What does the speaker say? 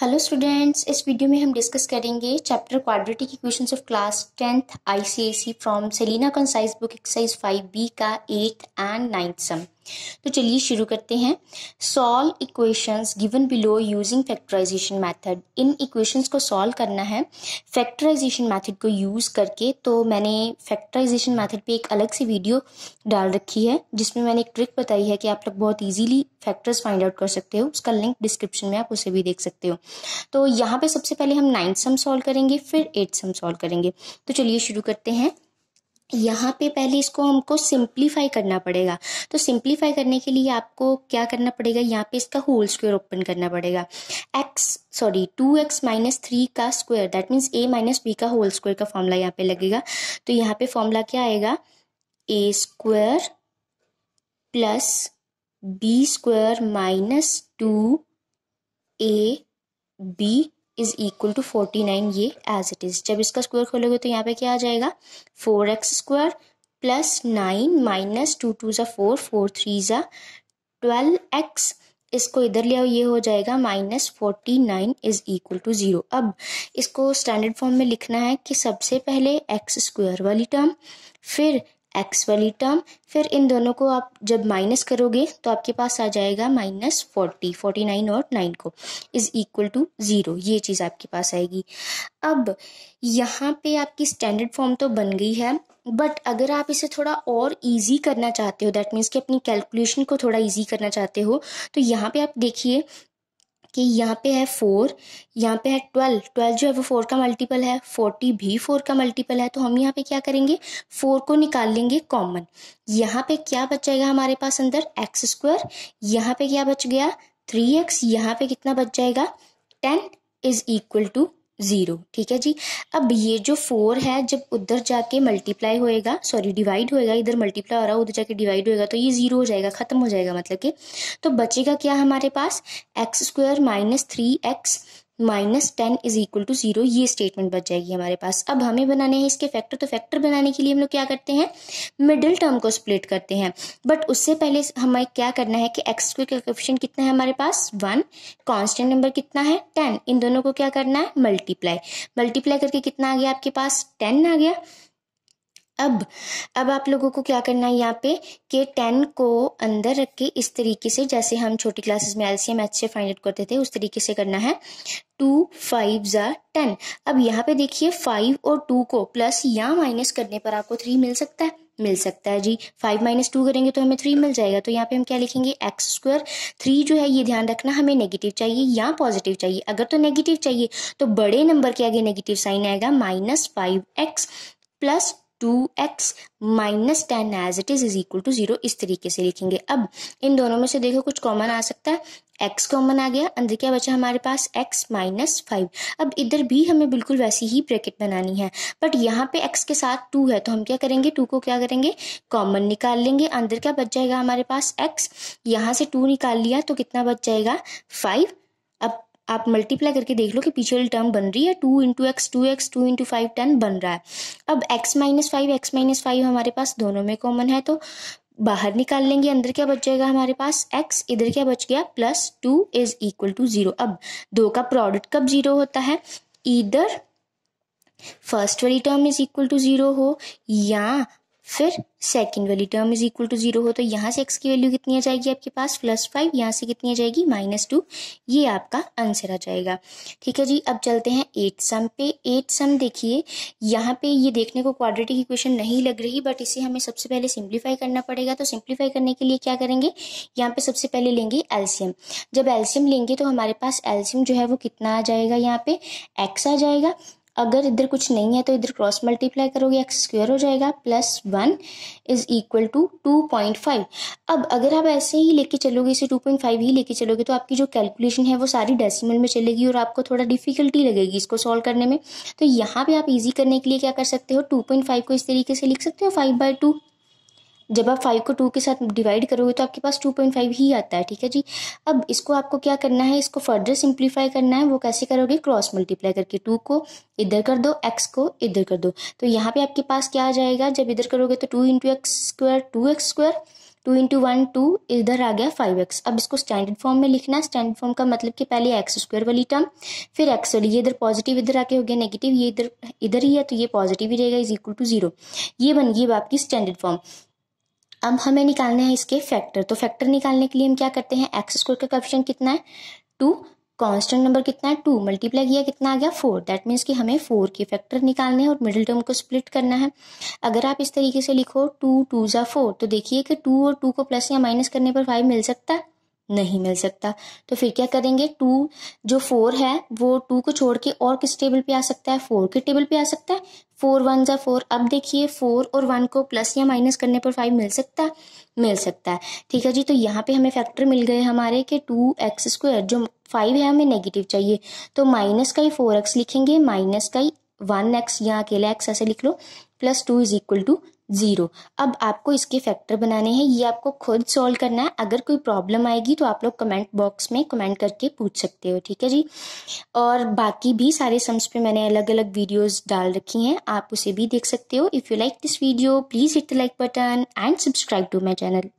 hello students इस video में हम डिस्कस करेंगे chapter quadratic equations of class tenth ICSE from Selina concise book exercise five B का eighth and ninth sum तो चलिए शुरू करते हैं solve equations given below using factorisation method इन इक्वेशंस को सॉल्व करना है फैक्टराइजेशन मेथड को यूज़ करके तो मैंने फैक्टराइजेशन मेथड पे एक अलग सी वीडियो डाल रखी है जिसमें मैंने एक ट्रिक बताई है कि आप लोग बहुत ईजीली फैक्टर्स फाइंड आउट कर सकते हो उसका लिंक डिस्क्रिप्शन में आप उसे भी देख सकते हो तो यहाँ पे सबसे पहले हम नाइन्थ सम सॉल्व करेंगे फिर एट सम सॉल्व करेंगे तो चलिए शुरू करते हैं यहाँ पे पहले इसको हमको सिंप्लीफाई करना पड़ेगा तो सिंप्लीफाई करने के लिए आपको क्या करना पड़ेगा यहाँ पे इसका होल स्क्वायर ओपन करना पड़ेगा X sorry two X minus three का square that means A minus B का होल स्क्वायर का फॉर्मूला यहाँ पे लगेगा तो यहाँ पे फॉर्मूला क्या आएगा A square plus B square minus two A B is equal to forty nine ये एज इट इज़ जब इसका स्क्वायर खोलोगे तो यहाँ पे क्या आ जाएगा four X square plus nine minus two two ज़ा फोर फोर थ्री ज़ा ट्वेल्व एक्स इसको इधर ले आओ ये हो जाएगा minus forty nine is equal to zero अब इसको स्टैंडर्ड फॉर्म में लिखना है कि सबसे पहले एक्स स्क्वायर वाली टर्म फिर एक्स वाली टर्म फिर इन दोनों को आप जब माइनस करोगे तो आपके पास आ जाएगा माइनस फोर्टी फोर्टी नाइन और नाइन को इज़ इक्वल टू ज़ीरो ये चीज़ आपके पास आएगी अब यहाँ पे आपकी स्टैंडर्ड फॉर्म तो बन गई है बट अगर आप इसे थोड़ा और इजी करना चाहते हो दैट मीन्स कि अपनी कैलकुलेशन को थोड़ा इजी करना चाहते हो तो यहाँ पे आप देखिए कि यहाँ पे है फोर यहाँ पे है ट्वेल्व ट्वेल्व जो है वो फोर का मल्टीपल है फोर्टी भी फोर का मल्टीपल है तो हम यहाँ पे क्या करेंगे फोर को निकाल लेंगे कॉमन यहाँ पे क्या बचेगा हमारे पास अंदर एक्स स्क्वायर यहाँ पे क्या बच गया थ्री एक्स यहाँ पे कितना बच जाएगा ten is equal to zero ठीक है जी अब ये जो फोर है जब उधर जाके मल्टीप्लाई होएगा सॉरी डिवाइड होएगा इधर मल्टीप्लाई हो रहा है उधर जाके डिवाइड होएगा तो ये ज़ीरो हो जाएगा ख़त्म हो जाएगा मतलब कि तो बचेगा क्या हमारे पास X square minus three X minus ten is equal to zero ये स्टेटमेंट बच जाएगी हमारे पास अब हमें बनाने हैं इसके फैक्टर तो फैक्टर बनाने के लिए हम लोग क्या करते हैं मिडिल टर्म को स्प्लिट करते हैं बट उससे पहले हमें क्या करना है कि एक्स का कोफिशिएंट कितना है हमारे पास वन कांस्टेंट नंबर कितना है टेन इन दोनों को क्या करना है मल्टीप्लाई मल्टीप्लाई करके कितना आ गया आपके पास टेन आ गया अब अब आप लोगों को क्या करना है यहाँ पे के टेन को अंदर रख के इस तरीके से जैसे हम छोटी क्लासेस में एल सी एम एच से फाइंड आउट करते थे उस तरीके से करना है टू फाइव ज़ा टेन अब यहाँ पे देखिए फाइव और टू को प्लस या माइनस करने पर आपको थ्री मिल सकता है मिल सकता है जी फाइव माइनस टू करेंगे तो हमें थ्री मिल जाएगा तो यहाँ पे हम क्या लिखेंगे एक्स स्क्वायर थ्री जो है ये ध्यान रखना हमें नेगेटिव चाहिए या पॉजिटिव चाहिए अगर तो नेगेटिव चाहिए तो बड़े नंबर के आगे नेगेटिव साइन आएगा minus five X plus two X minus ten as it is is equal to zero इस तरीके से लिखेंगे अब इन दोनों में से देखो कुछ कॉमन आ सकता है एक्स कॉमन आ गया अंदर क्या बचा हमारे पास एक्स माइनस फाइव अब इधर भी हमें बिल्कुल वैसी ही ब्रैकेट बनानी है बट यहाँ पे एक्स के साथ टू है तो हम क्या करेंगे टू को क्या करेंगे कॉमन निकाल लेंगे अंदर क्या बच जाएगा हमारे पास एक्स यहाँ से टू निकाल लिया तो कितना बच जाएगा फाइव अब आप मल्टीप्लाई करके देख लो कि पीछे वाली टर्म बन रही है two into X two X two into five ten बन रहा है अब X minus five X minus five हमारे पास दोनों में कॉमन है तो बाहर निकाल लेंगे अंदर क्या बच जाएगा हमारे पास x इधर क्या बच गया plus two is equal to zero अब दो का प्रोडक्ट कब जीरो होता है इधर फर्स्ट वाली term is equal to zero हो या फिर सेकेंड वाली term is equal to zero हो तो यहाँ से एक्स की वैल्यू कितनी आ जाएगी आपके पास प्लस फाइव यहाँ से कितनी आ जाएगी माइनस टू ये आपका आंसर आ जाएगा ठीक है जी अब चलते हैं एट सम पे एट सम देखिए यहाँ पे ये देखने को क्वाड्रेटिक इक्वेशन नहीं लग रही बट इसे हमें सबसे पहले सिंप्लीफाई करना पड़ेगा तो सिंप्लीफाई करने के लिए क्या करेंगे यहाँ पे सबसे पहले लेंगे एल्सियम जब एल्सियम लेंगे तो हमारे पास एल्सियम जो है वो कितना आ जाएगा यहाँ पे एक्स आ जाएगा अगर इधर कुछ नहीं है तो इधर क्रॉस मल्टीप्लाई करोगे एक्स स्क्वेयर हो जाएगा plus one is equal to two point five अब अगर आप ऐसे ही लेके चलोगे इसे टू पॉइंट फाइव ही लेके चलोगे तो आपकी जो कैलकुलेशन है वो सारी डेसिमल में चलेगी और आपको थोड़ा डिफिकल्टी लगेगी इसको सॉल्व करने में तो यहाँ पे आप ईजी करने के लिए क्या कर सकते हो टू पॉइंट फाइव को इस तरीके से लिख सकते हो फाइव बाई टू जब आप फाइव को टू के साथ डिवाइड करोगे तो आपके पास टू पॉइंट फाइव ही आता है ठीक है जी अब इसको आपको क्या करना है इसको फर्दर सिंप्लीफाई करना है वो कैसे करोगे क्रॉस मल्टीप्लाई करके टू को इधर कर दो एक्स को इधर कर दो तो यहाँ पे आपके पास क्या आ जाएगा जब इधर करोगे तो two into X square two X square two into one two इधर आ गया फाइव एक्स अब इसको स्टैंडर्ड फॉर्म में लिखना है स्टैंडर्ड फॉर्म का मतलब कि पहले एक्स स्क्वायर वाली टर्म फिर एक्स वाली ये इधर पॉजिटिव इधर आके हो गया नेगेटिव ये इधर इधर ही है तो ये पॉजिटिव ही रहेगा इज इक्वल टू जीरो ये बन गई अब आपकी स्टैंडर्ड फॉर्म अब हमें निकालने हैं इसके फैक्टर तो फैक्टर निकालने के लिए हम क्या करते हैं एक्स स्क्वायर का कॉफिशन कितना है टू कांस्टेंट नंबर कितना है टू मल्टीप्लाई किया कितना आ गया फोर दैट मीन्स कि हमें फोर के फैक्टर निकालने हैं और मिडिल टर्म को स्प्लिट करना है अगर आप इस तरीके से लिखो टू टू ज़ा फोर तो देखिए कि टू और टू को प्लस या माइनस करने पर फाइव मिल सकता है नहीं मिल सकता तो फिर क्या करेंगे टू जो फोर है वो टू को छोड़ के और किस टेबल पे आ सकता है फोर के टेबल पे आ सकता है फोर वन ज़ा फोर अब देखिए फोर और वन को प्लस या माइनस करने पर फाइव मिल सकता है मिल सकता है ठीक है जी तो यहाँ पे हमें फैक्टर मिल गए हमारे कि टू एक्स स्क्वायर जो फाइव है हमें नेगेटिव चाहिए तो माइनस का ही फोर एक्स लिखेंगे माइनस का ही वन एक्स या अकेला एक्स ऐसे लिख लो plus two is equal to zero अब आपको इसके फैक्टर बनाने हैं ये आपको खुद सॉल्व करना है अगर कोई प्रॉब्लम आएगी तो आप लोग कमेंट बॉक्स में कमेंट करके पूछ सकते हो ठीक है जी और बाकी भी सारे सम्स पे मैंने अलग अलग वीडियोस डाल रखी हैं आप उसे भी देख सकते हो if you like this video please hit the like button and subscribe to my channel